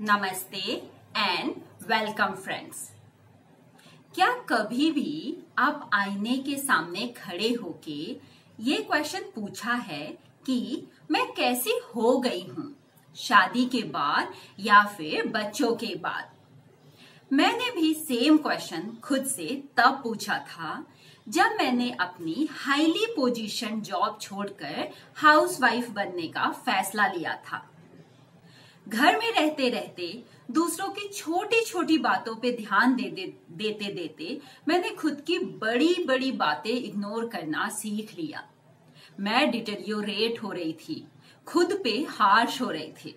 नमस्ते and welcome friends क्या कभी भी आप आईने के सामने खड़े होके ये क्वेश्चन पूछा है कि मैं कैसी हो गई हूँ शादी के बाद या फिर बच्चों के बाद मैंने भी सेम क्वेश्चन खुद से तब पूछा था जब मैंने अपनी हाईली पोजीशन जॉब छोड़कर हाउसवाइफ बनने का फैसला लिया था घर में रहते रहते दूसरों की छोटी छोटी बातों पे ध्यान दे, दे देते देते मैंने खुद की बड़ी बड़ी बातें इग्नोर करना सीख लिया मैं डिटेरियोरेट हो रही थी खुद पे हार्श हो रही थी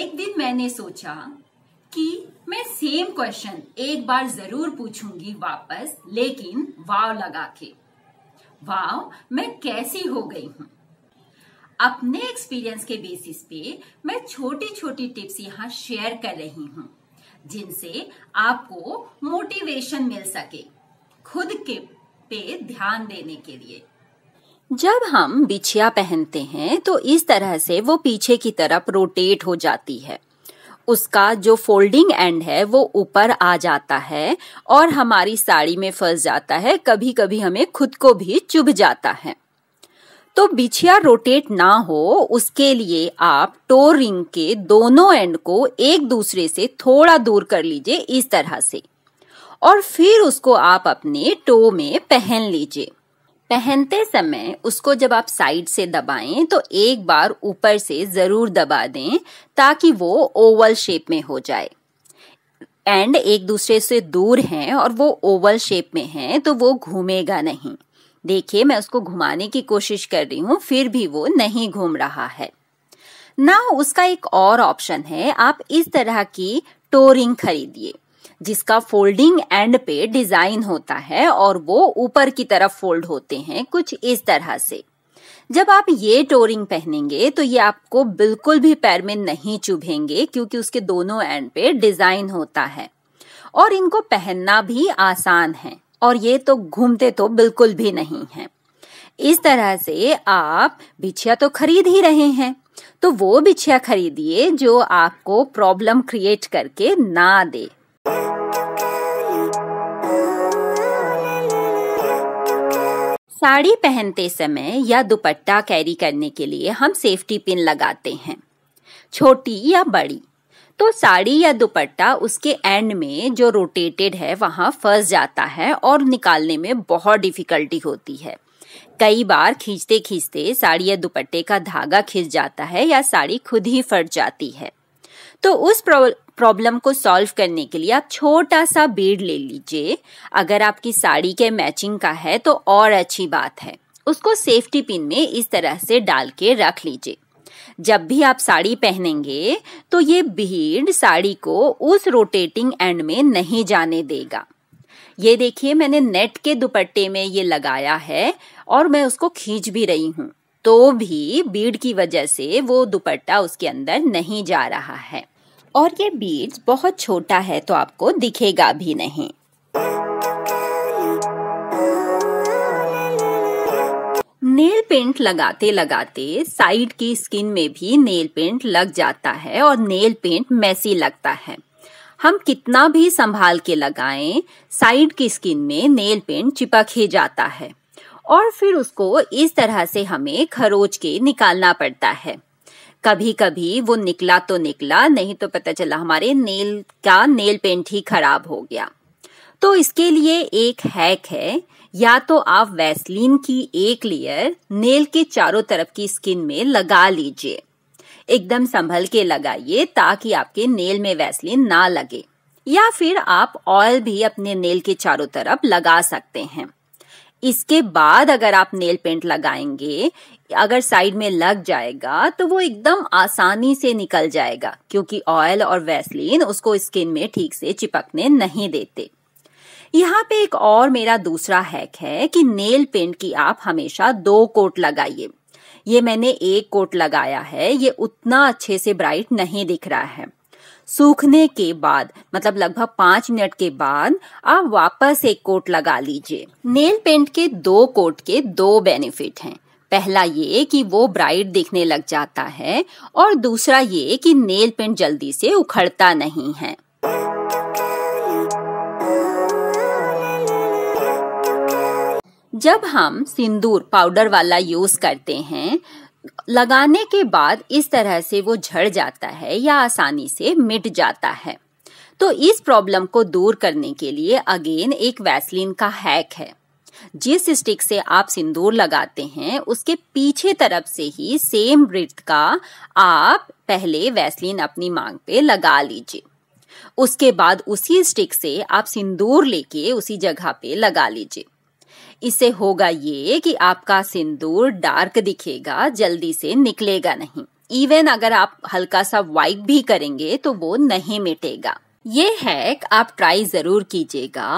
एक दिन मैंने सोचा कि मैं सेम क्वेश्चन एक बार जरूर पूछूंगी वापस लेकिन वाव लगा के वाव मैं कैसी हो गई हूं अपने एक्सपीरियंस के बेसिस पे मैं छोटी छोटी टिप्स यहाँ शेयर कर रही हूँ जिनसे आपको मोटिवेशन मिल सके खुद के पे ध्यान देने के लिए जब हम बिछिया पहनते हैं तो इस तरह से वो पीछे की तरफ रोटेट हो जाती है उसका जो फोल्डिंग एंड है वो ऊपर आ जाता है और हमारी साड़ी में फंस जाता है कभी कभी हमें खुद को भी चुभ जाता है तो बिछिया रोटेट ना हो उसके लिए आप टो रिंग के दोनों एंड को एक दूसरे से थोड़ा दूर कर लीजिए इस तरह से और फिर उसको आप अपने टो में पहन लीजिए पहनते समय उसको जब आप साइड से दबाएं तो एक बार ऊपर से जरूर दबा दें ताकि वो ओवल शेप में हो जाए एंड एक दूसरे से दूर हैं और वो ओवल शेप में हैं तो वो घूमेगा नहीं देखिए मैं उसको घुमाने की कोशिश कर रही हूँ फिर भी वो नहीं घूम रहा है ना उसका एक और ऑप्शन है आप इस तरह की टोरिंग खरीदिए जिसका फोल्डिंग एंड पे डिजाइन होता है और वो ऊपर की तरफ फोल्ड होते हैं कुछ इस तरह से जब आप ये टोरिंग पहनेंगे तो ये आपको बिल्कुल भी पैर में नहीं चुभेंगे क्योंकि उसके दोनों एंड पे डिजाइन होता है और इनको पहनना भी आसान है और ये तो घूमते तो बिल्कुल भी नहीं है इस तरह से आप बिछिया तो खरीद ही रहे हैं तो वो बिछिया खरीदिए जो आपको प्रॉब्लम क्रिएट करके ना दे साड़ी पहनते समय या दुपट्टा कैरी करने के लिए हम सेफ्टी पिन लगाते हैं छोटी या बड़ी तो साड़ी या दुपट्टा उसके एंड में जो रोटेटेड है वहाँ फंस जाता है और निकालने में बहुत डिफिकल्टी होती है कई बार खींचते खींचते साड़ी या दुपट्टे का धागा खिंच जाता है या साड़ी खुद ही फट जाती है तो उस प्रॉब्लम को सॉल्व करने के लिए आप छोटा सा बेड़ ले लीजिए अगर आपकी साड़ी के मैचिंग का है तो और अच्छी बात है उसको सेफ्टी पिन में इस तरह से डाल के रख लीजिए जब भी आप साड़ी पहनेंगे तो ये भीड़ साड़ी को उस रोटेटिंग एंड में नहीं जाने देगा ये देखिए मैंने नेट के दुपट्टे में ये लगाया है और मैं उसको खींच भी रही हूँ तो भी बीड की वजह से वो दुपट्टा उसके अंदर नहीं जा रहा है और ये बीड बहुत छोटा है तो आपको दिखेगा भी नहीं नेल पेंट लगाते लगाते साइड की स्किन में भी नेल पेंट लग जाता है और नेल पेंट मैसी लगता है हम कितना भी संभाल के लगाएं साइड की स्किन में नेल पेंट चिपक ही जाता है और फिर उसको इस तरह से हमें खरोच के निकालना पड़ता है कभी कभी वो निकला तो निकला नहीं तो पता चला हमारे नेल का नेल पेंट ही खराब हो गया तो इसके लिए एक हैक है या तो आप वैसलीन की एक लेयर नेल के चारों तरफ की स्किन में लगा लीजिए एकदम संभल के लगाइए ताकि आपके नेल में वैसलीन ना लगे या फिर आप ऑयल भी अपने नेल के चारों तरफ लगा सकते हैं इसके बाद अगर आप नेल पेंट लगाएंगे अगर साइड में लग जाएगा तो वो एकदम आसानी से निकल जाएगा क्योंकि ऑयल और वैसलीन उसको स्किन में ठीक से चिपकने नहीं देते यहाँ पे एक और मेरा दूसरा हैक है कि नेल पेंट की आप हमेशा दो कोट लगाइए ये मैंने एक कोट लगाया है ये उतना अच्छे से ब्राइट नहीं दिख रहा है सूखने के बाद मतलब लगभग पांच मिनट के बाद आप वापस एक कोट लगा लीजिए नेल पेंट के दो कोट के दो बेनिफिट हैं पहला ये कि वो ब्राइट दिखने लग जाता है और दूसरा ये कि नेल पेंट जल्दी से उखड़ता नहीं है जब हम सिंदूर पाउडर वाला यूज करते हैं लगाने के बाद इस तरह से वो झड़ जाता है या आसानी से मिट जाता है तो इस प्रॉब्लम को दूर करने के लिए अगेन एक वैसलिन का हैक है जिस स्टिक से आप सिंदूर लगाते हैं उसके पीछे तरफ से ही सेम ब्रिथ का आप पहले वैसलिन अपनी मांग पे लगा लीजिए उसके बाद उसी स्टिक से आप सिंदूर लेके उसी जगह पे लगा लीजिए इससे होगा ये कि आपका सिंदूर डार्क दिखेगा जल्दी से निकलेगा नहीं इवन अगर आप हल्का सा वाइप भी करेंगे तो वो नहीं मिटेगा ये हैक आप ट्राई जरूर कीजिएगा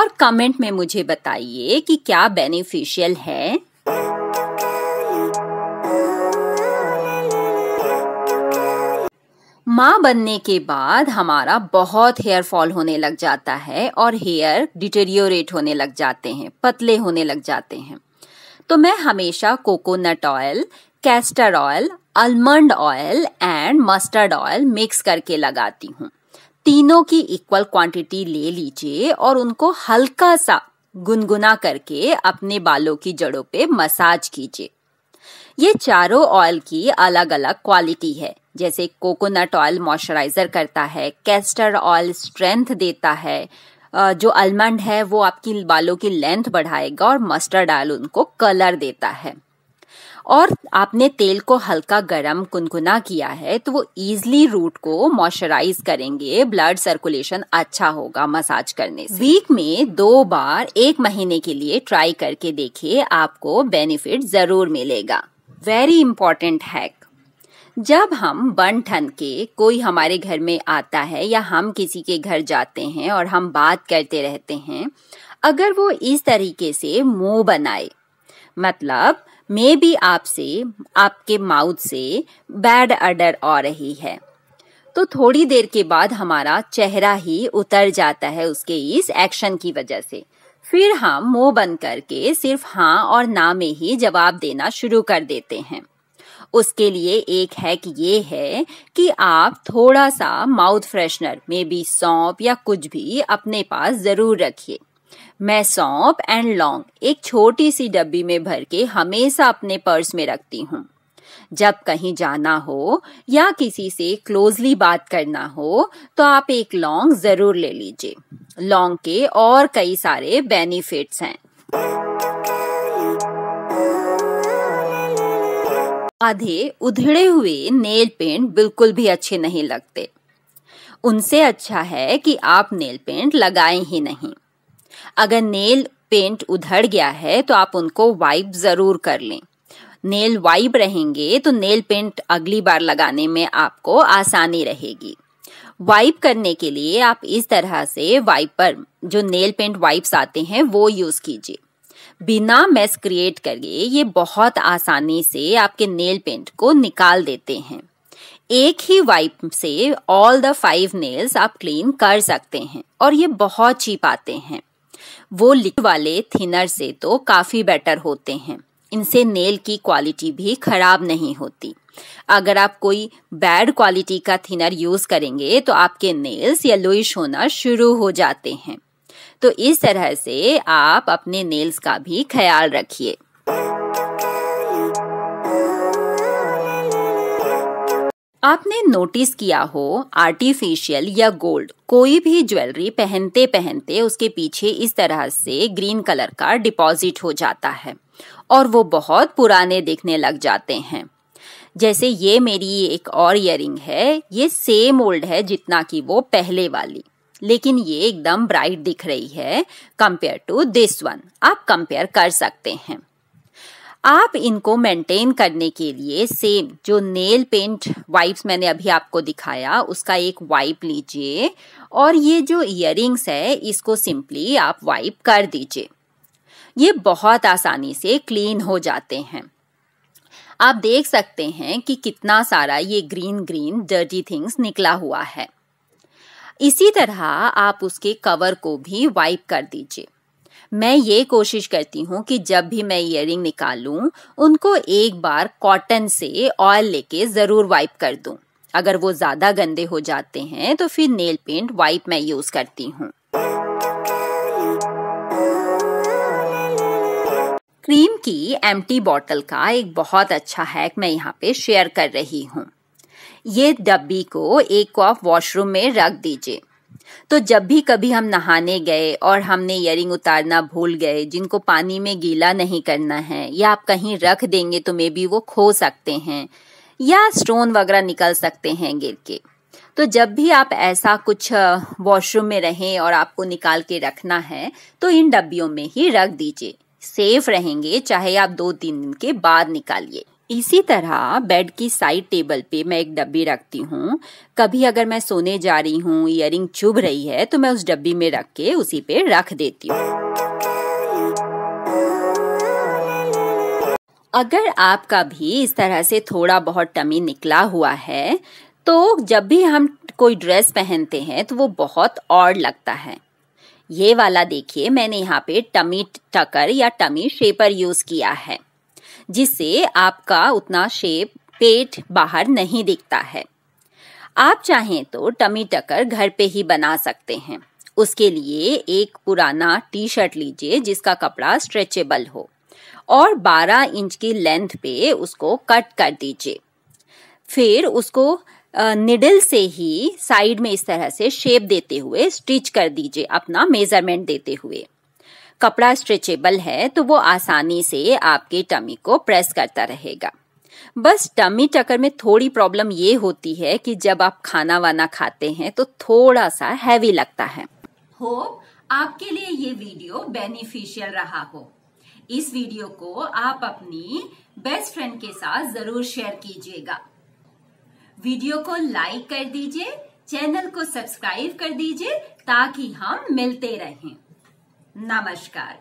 और कमेंट में मुझे बताइए कि क्या बेनिफिशियल है माँ बनने के बाद हमारा बहुत हेयर फॉल होने लग जाता है और हेयर डिटेरियोरेट होने लग जाते हैं पतले होने लग जाते हैं तो मैं हमेशा coconut oil castor oil almond oil and mustard oil mix करके लगाती हूँ तीनों की इक्वल क्वांटिटी ले लीजिए और उनको हल्का सा गुनगुना करके अपने बालों की जड़ों पे मसाज कीजिए ये चारों ऑयल की अलग अलग क्वालिटी है जैसे कोकोनट ऑयल मॉइस्चराइजर करता है कैस्टर ऑयल स्ट्रेंथ देता है जो आलमंड है वो आपकी बालों की लेंथ बढ़ाएगा और मस्टर्ड ऑयल उनको कलर देता है और आपने तेल को हल्का गरम कुनकुना किया है तो वो इजली रूट को मॉइस्चराइज करेंगे ब्लड सर्कुलेशन अच्छा होगा मसाज करने से वीक में दो बार एक महीने के लिए ट्राई करके देखिए आपको बेनिफिट जरूर मिलेगा वेरी इंपॉर्टेंट हैक जब हम बन ठन के कोई हमारे घर में आता है या हम किसी के घर जाते हैं और हम बात करते रहते हैं अगर वो इस तरीके से मुंह बनाए मतलब मे भी आपसे आपके माउथ से बैड अडर आ रही है तो थोड़ी देर के बाद हमारा चेहरा ही उतर जाता है उसके इस एक्शन की वजह से फिर हम मुंह बंद करके सिर्फ हाँ और ना में ही जवाब देना शुरू कर देते हैं उसके लिए एक हैक ये है कि आप थोड़ा सा माउथ फ्रेशनर में भी सौंप या कुछ भी अपने पास जरूर रखिए मैं सौंप एंड लौंग एक छोटी सी डब्बी में भर के हमेशा अपने पर्स में रखती हूँ जब कहीं जाना हो या किसी से क्लोजली बात करना हो तो आप एक लॉन्ग जरूर ले लीजिए लॉन्ग के और कई सारे बेनिफिट्स हैं आधे उधड़े हुए नेल पेंट बिल्कुल भी अच्छे नहीं लगते उनसे अच्छा है कि आप नेल पेंट लगाए ही नहीं अगर नेल पेंट उधड़ गया है तो आप उनको वाइप जरूर कर लें नेल वाइब रहेंगे तो नेल पेंट अगली बार लगाने में आपको आसानी रहेगी वाइप करने के लिए आप इस तरह से वाइपर जो नेल पेंट वाइप्स आते हैं वो यूज कीजिए बिना मेस क्रिएट करके ये बहुत आसानी से आपके नेल पेंट को निकाल देते हैं एक ही वाइप से ऑल द फाइव नेल्स आप क्लीन कर सकते हैं और ये बहुत चीप आते हैं वो लिक्विड वाले थिनर से तो काफी बेटर होते हैं इनसे नेल की क्वालिटी भी खराब नहीं होती अगर आप कोई बैड क्वालिटी का थिनर यूज करेंगे तो आपके नेल्स येलोइश होना शुरू हो जाते हैं तो इस तरह से आप अपने नेल्स का भी ख्याल रखिए आपने नोटिस किया हो आर्टिफिशियल या गोल्ड कोई भी ज्वेलरी पहनते पहनते उसके पीछे इस तरह से ग्रीन कलर का डिपॉजिट हो जाता है और वो बहुत पुराने दिखने लग जाते हैं जैसे ये मेरी एक और इयर है ये सेम ओल्ड है जितना कि वो पहले वाली लेकिन ये एकदम ब्राइट दिख रही है कंपेयर टू दिस वन आप कंपेयर कर सकते हैं आप इनको मेंटेन करने के लिए सेम जो नेल पेंट वाइप्स मैंने अभी आपको दिखाया उसका एक वाइप लीजिए और ये जो इयरिंग्स है इसको सिंपली आप वाइप कर दीजिए ये बहुत आसानी से क्लीन हो जाते हैं आप देख सकते हैं कि कितना सारा ये ग्रीन ग्रीन डर्टी थिंग्स निकला हुआ है इसी तरह आप उसके कवर को भी वाइप कर दीजिए मैं ये कोशिश करती हूँ कि जब भी मैं इयर निकालूं उनको एक बार कॉटन से ऑयल लेके जरूर वाइप कर दूं अगर वो ज्यादा गंदे हो जाते हैं तो फिर नेल पेंट वाइप मैं यूज करती हूँ क्रीम की एम बॉटल का एक बहुत अच्छा हैक मैं यहाँ पे शेयर कर रही हूँ ये डब्बी को एक को वॉशरूम में रख दीजिए तो जब भी कभी हम नहाने गए और हमने ईयरिंग उतारना भूल गए जिनको पानी में गीला नहीं करना है या आप कहीं रख देंगे तो मे बी वो खो सकते हैं या स्टोन वगैरह निकल सकते हैं गिर के तो जब भी आप ऐसा कुछ वॉशरूम में रहें और आपको निकाल के रखना है तो इन डब्बियों में ही रख दीजिए सेफ रहेंगे चाहे आप दो तीन दिन के बाद निकालिए इसी तरह बेड की साइड टेबल पे मैं एक डब्बी रखती हूँ कभी अगर मैं सोने जा रही हूँ रिंग चुभ रही है तो मैं उस डब्बी में रख के उसी पे रख देती हूँ अगर आपका भी इस तरह से थोड़ा बहुत टमी निकला हुआ है तो जब भी हम कोई ड्रेस पहनते हैं तो वो बहुत और लगता है ये वाला देखिए मैंने यहाँ पे टमी टकर या टमी शेपर यूज किया है जिससे आपका उतना शेप पेट बाहर नहीं दिखता है आप चाहें तो टमी टकर घर पे ही बना सकते हैं उसके लिए एक पुराना टी शर्ट लीजिए जिसका कपड़ा स्ट्रेचेबल हो और 12 इंच की लेंथ पे उसको कट कर दीजिए फिर उसको निडल से ही साइड में इस तरह से शेप देते हुए स्टिच कर दीजिए अपना मेजरमेंट देते हुए कपड़ा स्ट्रेचेबल है तो वो आसानी से आपके टमी को प्रेस करता रहेगा बस टमी टकर में थोड़ी प्रॉब्लम ये होती है कि जब आप खाना वाना खाते हैं तो थोड़ा सा हैवी लगता है होप आपके लिए ये वीडियो बेनिफिशियल रहा हो इस वीडियो को आप अपनी बेस्ट फ्रेंड के साथ जरूर शेयर कीजिएगा वीडियो को लाइक कर दीजिए चैनल को सब्सक्राइब कर दीजिए ताकि हम मिलते रहें Namaskar.